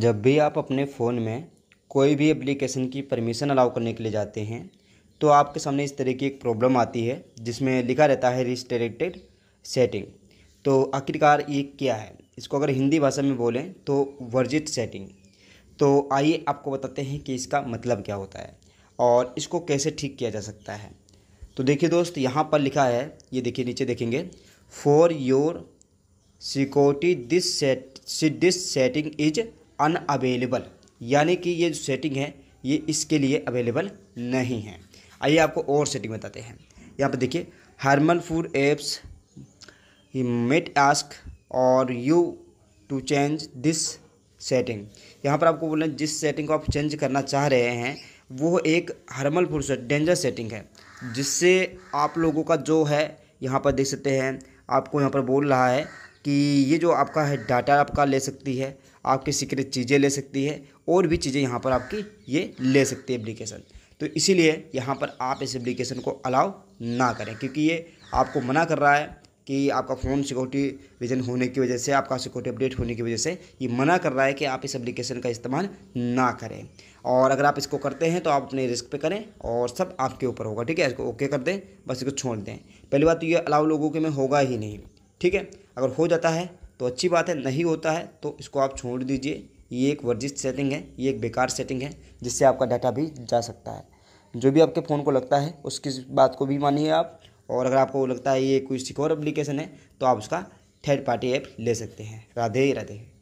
जब भी आप अपने फ़ोन में कोई भी एप्लीकेशन की परमिशन अलाउ करने के लिए जाते हैं तो आपके सामने इस तरह की एक प्रॉब्लम आती है जिसमें लिखा रहता है रिस्ट्रिक्टेड सेटिंग तो आखिरकार ये क्या है इसको अगर हिंदी भाषा में बोलें तो वर्जित सेटिंग तो आइए आपको बताते हैं कि इसका मतलब क्या होता है और इसको कैसे ठीक किया जा सकता है तो देखिए दोस्त यहाँ पर लिखा है ये देखिए नीचे देखेंगे for your security this set this setting is unavailable यानी कि ये जो सेटिंग है ये इसके लिए अवेलेबल नहीं है आइए आपको और सेटिंग बताते हैं यहाँ पर देखिए harmful apps might ask or you to change this setting यहाँ पर आपको बोलना जिस सेटिंग को आप चेंज करना चाह रहे हैं वो एक हर्मल फूड से, डेंजर सेटिंग है जिससे आप लोगों का जो है यहाँ पर देख सकते हैं आपको यहाँ पर बोल रहा है कि ये जो आपका है डाटा आपका ले सकती है आपकी सीक्रेट चीज़ें ले सकती है और भी चीज़ें यहाँ पर आपकी ये ले सकती है एप्लीकेशन तो इसीलिए यहाँ पर आप इस एप्लीकेशन को अलाउ ना करें क्योंकि ये आपको मना कर रहा है कि आपका फ़ोन सिक्योरिटी विज़न होने की वजह से आपका सिक्योरिटी अपडेट होने की वजह से ये मना कर रहा है कि आप इस एप्लीकेशन का इस्तेमाल ना करें और अगर आप इसको करते हैं तो आप अपने रिस्क पे करें और सब आपके ऊपर होगा ठीक है इसको ओके कर दें बस इसको छोड़ दें पहली बात तो ये अलाउ लोगों के में होगा ही नहीं ठीक है अगर हो जाता है तो अच्छी बात है नहीं होता है तो इसको आप छोड़ दीजिए ये एक वर्जिश सेटिंग है ये एक बेकार सेटिंग है जिससे आपका डाटा भी जा सकता है जो भी आपके फ़ोन को लगता है उसकी बात को भी मानिए आप और अगर आपको लगता है ये कोई सिक्योर एप्लीकेशन है तो आप उसका थर्ड पार्टी ऐप ले सकते हैं राधे ही राधे